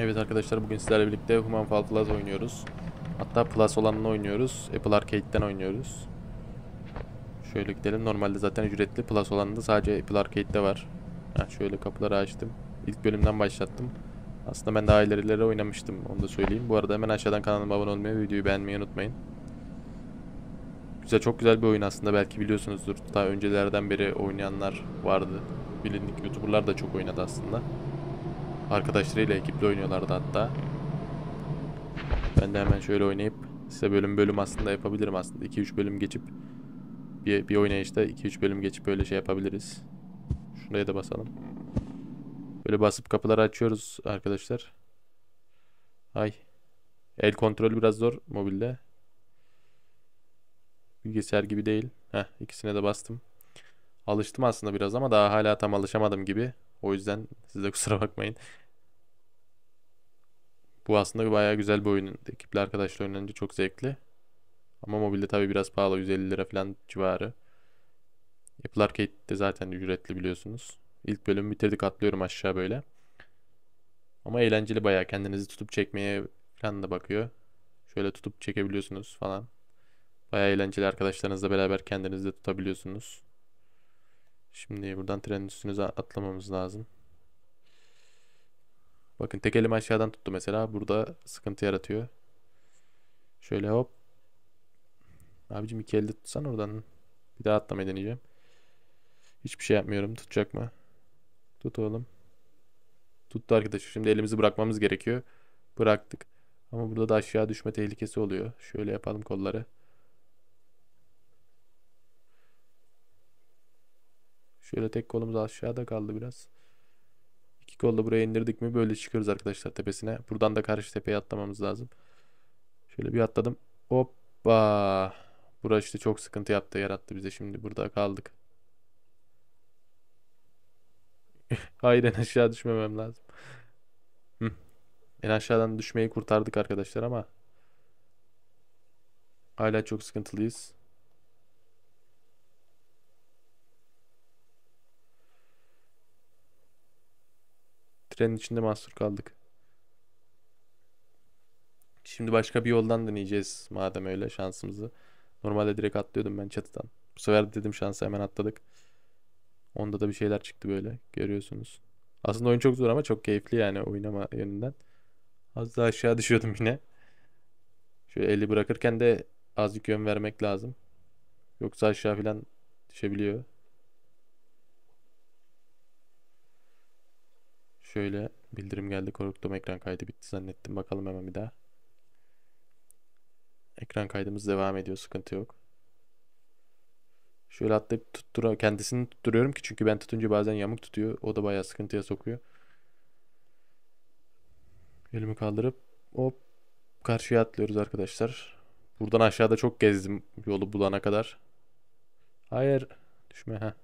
Evet arkadaşlar bugün sizlerle birlikte Human Fall Plus oynuyoruz. Hatta Plus olanını oynuyoruz. Apple Arcade'den oynuyoruz. Şöyle gidelim. Normalde zaten ücretli. Plus olanında sadece Apple Arcade'de var. Ha, şöyle kapıları açtım. İlk bölümden başlattım. Aslında ben daha ilerilere oynamıştım. Onu da söyleyeyim. Bu arada hemen aşağıdan kanalıma abone olmayı videoyu beğenmeyi unutmayın. Güzel, çok güzel bir oyun aslında. Belki biliyorsunuzdur. Daha öncelerden beri oynayanlar vardı. Bilindik YouTuber'lar da çok oynadı aslında. Arkadaşlarıyla ekiple oynuyorlardı hatta. Ben de hemen şöyle oynayıp size bölüm bölüm aslında yapabilirim aslında. 2-3 bölüm geçip bir, bir oynayışta 2-3 bölüm geçip böyle şey yapabiliriz. Şuraya da basalım. Böyle basıp kapıları açıyoruz arkadaşlar. Ay. El kontrolü biraz zor mobilde. Bilgisayar gibi değil. Heh, ikisine de bastım. Alıştım aslında biraz ama daha hala tam alışamadım gibi. O yüzden siz de kusura bakmayın. Bu aslında bayağı güzel bir oyun. Ekipli arkadaşla oynanınca çok zevkli. Ama mobilde tabi biraz pahalı. 150 lira falan civarı. Apple Arcade de zaten ücretli biliyorsunuz. İlk bölümü bitirdik atlıyorum aşağı böyle. Ama eğlenceli bayağı. Kendinizi tutup çekmeye falan da bakıyor. Şöyle tutup çekebiliyorsunuz falan. Bayağı eğlenceli arkadaşlarınızla beraber kendinizi de tutabiliyorsunuz. Şimdi buradan trenin üstünüze atlamamız lazım. Bakın tek elim aşağıdan tuttu mesela. Burada sıkıntı yaratıyor. Şöyle hop. Abicim iki elde tutsan oradan. Bir daha atlamayı deneyeceğim. Hiçbir şey yapmıyorum. Tutacak mı? Tut oğlum. Tuttu arkadaşlar. Şimdi elimizi bırakmamız gerekiyor. Bıraktık. Ama burada da aşağı düşme tehlikesi oluyor. Şöyle yapalım kolları. Şöyle tek kolumuz aşağıda kaldı biraz. İki kolu da buraya indirdik mi böyle çıkıyoruz arkadaşlar tepesine. Buradan da karşı tepeye atlamamız lazım. Şöyle bir atladım. Hoppa. Burası işte çok sıkıntı yaptı yarattı bize şimdi burada kaldık. Hayır en aşağı düşmemem lazım. en aşağıdan düşmeyi kurtardık arkadaşlar ama hala çok sıkıntılıyız. Trenin içinde mahsur kaldık. Şimdi başka bir yoldan deneyeceğiz madem öyle şansımızı. Normalde direkt atlıyordum ben çatıdan. Bu sefer dedim şansı hemen atladık. Onda da bir şeyler çıktı böyle görüyorsunuz. Aslında oyun çok zor ama çok keyifli yani oynama yönünden. Az daha aşağı düşüyordum yine. Şöyle eli bırakırken de azıcık yön vermek lazım. Yoksa aşağı falan düşebiliyor. Şöyle bildirim geldi korktum ekran kaydı bitti zannettim. Bakalım hemen bir daha. Ekran kaydımız devam ediyor sıkıntı yok. Şöyle atlayıp tuttura kendisini tutturuyorum ki çünkü ben tutunca bazen yamuk tutuyor. O da bayağı sıkıntıya sokuyor. Elimi kaldırıp hop karşıya atlıyoruz arkadaşlar. Buradan aşağıda çok gezdim yolu bulana kadar. Hayır düşme ha.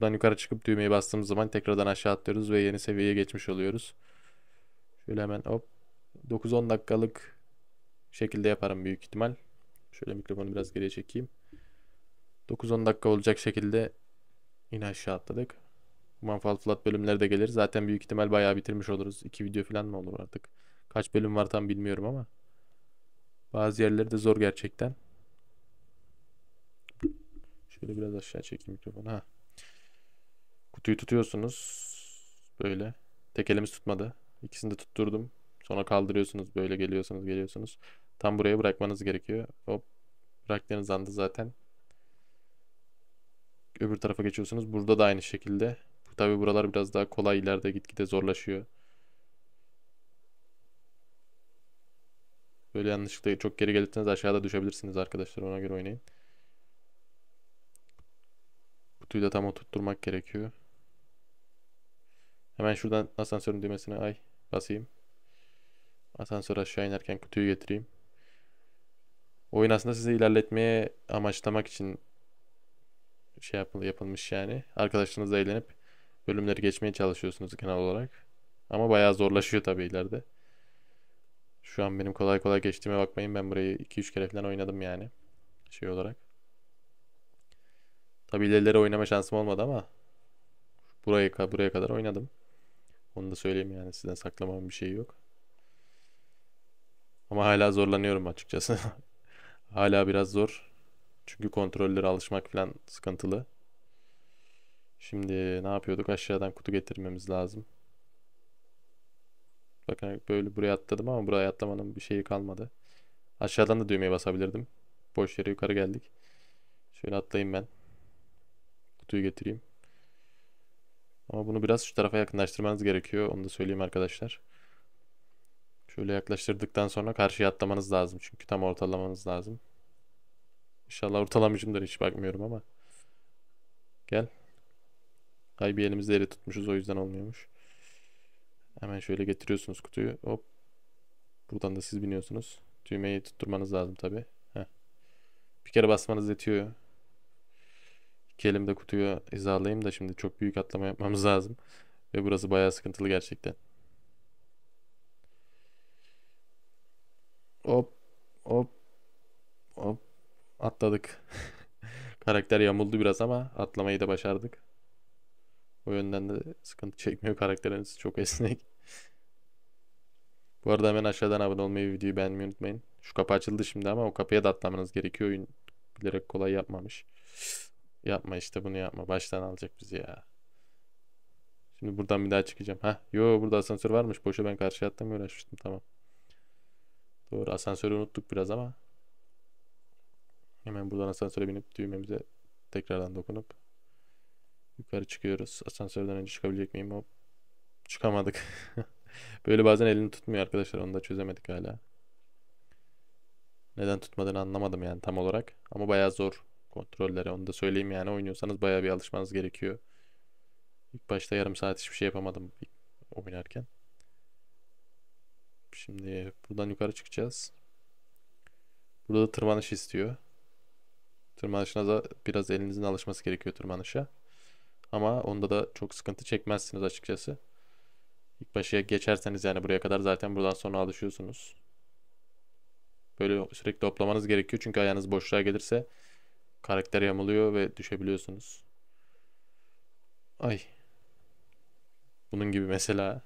Buradan yukarı çıkıp düğmeyi bastığımız zaman tekrardan aşağı atlıyoruz ve yeni seviyeye geçmiş oluyoruz. Şöyle hemen hop 9-10 dakikalık şekilde yaparım büyük ihtimal. Şöyle mikrofonu biraz geriye çekeyim. 9-10 dakika olacak şekilde yine aşağı atladık. Manfal Flat bölümleri de gelir. Zaten büyük ihtimal bayağı bitirmiş oluruz. 2 video falan mı olur artık? Kaç bölüm var tam bilmiyorum ama. Bazı yerleri de zor gerçekten. Şöyle biraz aşağı çekeyim mikrofonu. Ha kutuyu tutuyorsunuz. Böyle. Tek elimiz tutmadı. İkisini de tutturdum. Sonra kaldırıyorsunuz. Böyle geliyorsunuz geliyorsunuz. Tam buraya bırakmanız gerekiyor. Hop. Bıraktığınız anda zaten öbür tarafa geçiyorsunuz. Burada da aynı şekilde. Tabi buralar biraz daha kolay ileride gitgide zorlaşıyor. Böyle yanlışlıkla çok geri gelirseniz aşağıda düşebilirsiniz arkadaşlar ona göre oynayın. Kutuyu da tam oturtturmak gerekiyor. Hemen şuradan asansörün düğmesine ay basayım. Asansör aşağı inerken kutuyu getireyim. Oyun aslında sizi ilerletmeye amaçlamak için şey yapıl yapılmış yani. Arkadaşlarınızla eğlenip bölümleri geçmeye çalışıyorsunuz genel olarak. Ama bayağı zorlaşıyor tabii ileride. Şu an benim kolay kolay geçtiğime bakmayın. Ben burayı 2-3 kere falan oynadım yani. Şey olarak. Tabii ileri oynama şansım olmadı ama buraya, buraya kadar oynadım. Onu da söyleyeyim yani sizden saklamam bir şey yok. Ama hala zorlanıyorum açıkçası. hala biraz zor. Çünkü kontrollere alışmak falan sıkıntılı. Şimdi ne yapıyorduk? Aşağıdan kutu getirmemiz lazım. Bakın böyle buraya atladım ama buraya atlamanın bir şeyi kalmadı. Aşağıdan da düğmeye basabilirdim. Boş yere yukarı geldik. Şöyle atlayayım ben. Kutuyu getireyim. Ama bunu biraz şu tarafa yakınlaştırmanız gerekiyor. Onu da söyleyeyim arkadaşlar. Şöyle yaklaştırdıktan sonra karşıya atlamanız lazım. Çünkü tam ortalamanız lazım. İnşallah ortalamışımdır hiç bakmıyorum ama. Gel. Ay bir elimizde eli tutmuşuz o yüzden olmuyormuş. Hemen şöyle getiriyorsunuz kutuyu. Hop. Buradan da siz biniyorsunuz. Düğmeyi tutturmanız lazım tabi. Bir kere basmanız yetiyor. Kelimde kutuyu hizalayayım da şimdi çok büyük atlama yapmamız lazım. Ve burası bayağı sıkıntılı gerçekten. Hop hop hop atladık. Karakter yamuldu biraz ama atlamayı da başardık. O yönden de sıkıntı çekmiyor karakteriniz çok esnek. Bu arada hemen aşağıdan abone olmayı, videoyu beğenmeyi unutmayın. Şu kapı açıldı şimdi ama o kapıya da atlamanız gerekiyor. Oyun bilerek kolay yapmamış. Yapma işte bunu yapma. Baştan alacak bizi ya. Şimdi buradan bir daha çıkacağım. Ha, yo burada asansör varmış. Boşa ben karşı attım uğraşmıştım. Tamam. Doğru asansörü unuttuk biraz ama. Hemen buradan asansöre binip düğmemize tekrardan dokunup yukarı çıkıyoruz. Asansörden önce çıkabilecek miyim? Hop. Çıkamadık. Böyle bazen elini tutmuyor arkadaşlar. Onu da çözemedik hala. Neden tutmadığını anlamadım yani tam olarak. Ama bayağı zor kontrollere. Onu da söyleyeyim yani oynuyorsanız bayağı bir alışmanız gerekiyor. İlk başta yarım saat hiçbir şey yapamadım oynarken. Şimdi buradan yukarı çıkacağız. Burada tırmanış istiyor. Tırmanışına da biraz elinizin alışması gerekiyor tırmanışa. Ama onda da çok sıkıntı çekmezsiniz açıkçası. İlk başa geçerseniz yani buraya kadar zaten buradan sonra alışıyorsunuz. Böyle sürekli toplamanız gerekiyor çünkü ayağınız boşluğa gelirse Karakter yamuluyor ve düşebiliyorsunuz. Ay. Bunun gibi mesela.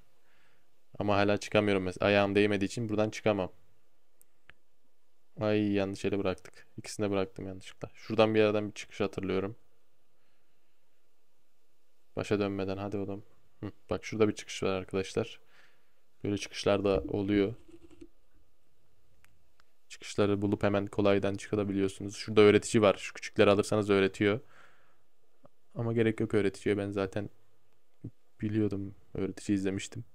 Ama hala çıkamıyorum. Mesela. Ayağım değmediği için buradan çıkamam. Ay yanlış yere bıraktık. İkisini de bıraktım yanlışlıkla. Şuradan bir yerden bir çıkış hatırlıyorum. Başa dönmeden hadi oğlum. Hı, bak şurada bir çıkış var arkadaşlar. Böyle çıkışlar da oluyor çıkışları bulup hemen kolaydan çıkabiliyorsunuz. Şurada öğretici var. Şu küçükleri alırsanız öğretiyor. Ama gerek yok öğreticiye. Ben zaten biliyordum. Öğretici izlemiştim.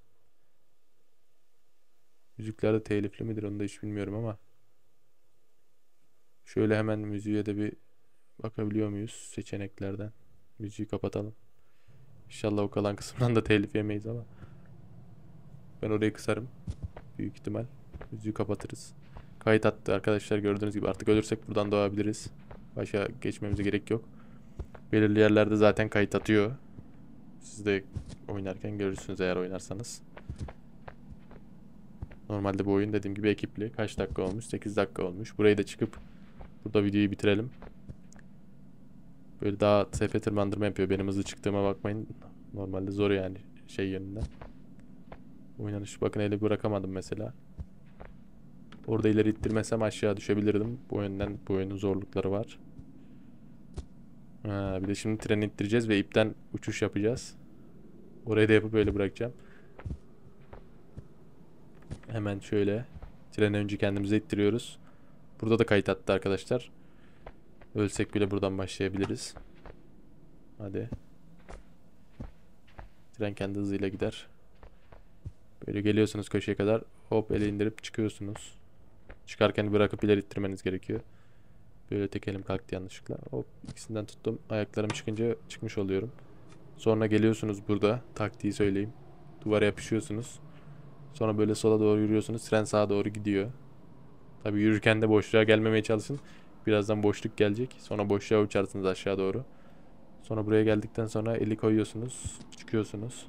Müzikler de telifli midir onu da hiç bilmiyorum ama. Şöyle hemen müziğe de bir bakabiliyor muyuz seçeneklerden. Müziği kapatalım. İnşallah o kalan kısımdan da telif yemeyiz ama. Ben orayı kısarım. Büyük ihtimal. Müziği kapatırız. Kayıt attı arkadaşlar gördüğünüz gibi artık ölürsek buradan doğabiliriz. Başa geçmemize gerek yok. Belirli yerlerde zaten kayıt atıyor. Siz de oynarken görürsünüz eğer oynarsanız. Normalde bu oyun dediğim gibi ekipli. Kaç dakika olmuş? 8 dakika olmuş. Burayı da çıkıp burada videoyu bitirelim. Böyle daha tepe tırmandırma yapıyor. Benim hızlı çıktığıma bakmayın. Normalde zor yani şey yönünden. Oynanışı bakın eli bırakamadım mesela. Orada ileri ittirmesem aşağı düşebilirdim. Bu yönden bu oyunun zorlukları var. Ha, bir de şimdi treni ittireceğiz ve ipten uçuş yapacağız. Orayı da yapıp böyle bırakacağım. Hemen şöyle. Treni önce kendimize ittiriyoruz. Burada da kayıt attı arkadaşlar. Ölsek bile buradan başlayabiliriz. Hadi. Tren kendi hızıyla gider. Böyle geliyorsunuz köşeye kadar. Hop ele indirip çıkıyorsunuz. Çıkarken bırakıp ileri ittirmeniz gerekiyor. Böyle tek elim kalktı yanlışlıkla. Hop ikisinden tuttum. Ayaklarım çıkınca çıkmış oluyorum. Sonra geliyorsunuz burada. Taktiği söyleyeyim. Duvara yapışıyorsunuz. Sonra böyle sola doğru yürüyorsunuz. Tren sağa doğru gidiyor. Tabi yürürken de boşluğa gelmemeye çalışın. Birazdan boşluk gelecek. Sonra boşluğa uçarsınız aşağı doğru. Sonra buraya geldikten sonra eli koyuyorsunuz. Çıkıyorsunuz.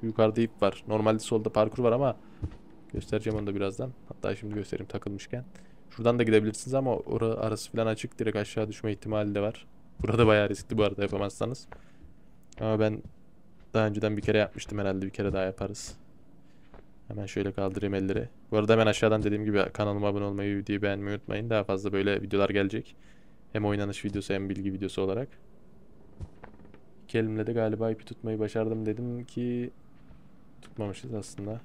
Şu yukarıda ip var. Normalde solda parkur var ama Göstereceğim onu da birazdan. Hatta şimdi göstereyim takılmışken. Şuradan da gidebilirsiniz ama orası arası falan açık. Direkt aşağı düşme ihtimali de var. Burada bayağı riskli bu arada yapamazsanız. Ama ben daha önceden bir kere yapmıştım herhalde. Bir kere daha yaparız. Hemen şöyle kaldırayım elleri. Bu arada hemen aşağıdan dediğim gibi kanalıma abone olmayı, videoyu beğenmeyi unutmayın. Daha fazla böyle videolar gelecek. Hem oynanış videosu hem bilgi videosu olarak. İki elimle de galiba ipi tutmayı başardım dedim ki tutmamışız aslında.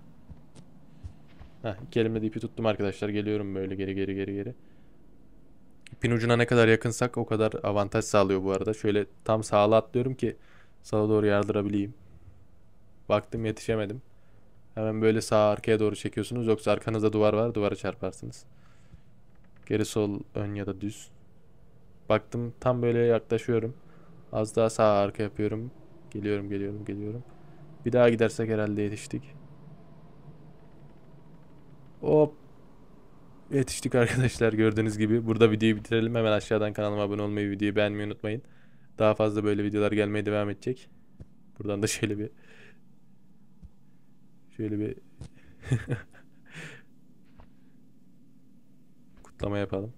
Heh, iki de ipi tuttum arkadaşlar. Geliyorum böyle geri geri geri geri. İpin ucuna ne kadar yakınsak o kadar avantaj sağlıyor bu arada. Şöyle tam sağa atlıyorum ki sağa doğru yardırabileyim. Baktım yetişemedim. Hemen böyle sağ arkaya doğru çekiyorsunuz. Yoksa arkanızda duvar var duvara çarparsınız. Geri sol ön ya da düz. Baktım tam böyle yaklaşıyorum. Az daha sağ arka yapıyorum. Geliyorum geliyorum geliyorum. Bir daha gidersek herhalde yetiştik. Hop. Yetiştik arkadaşlar gördüğünüz gibi. Burada videoyu bitirelim. Hemen aşağıdan kanalıma abone olmayı, videoyu beğenmeyi unutmayın. Daha fazla böyle videolar gelmeye devam edecek. Buradan da şöyle bir şöyle bir kutlama yapalım.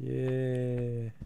Yeah.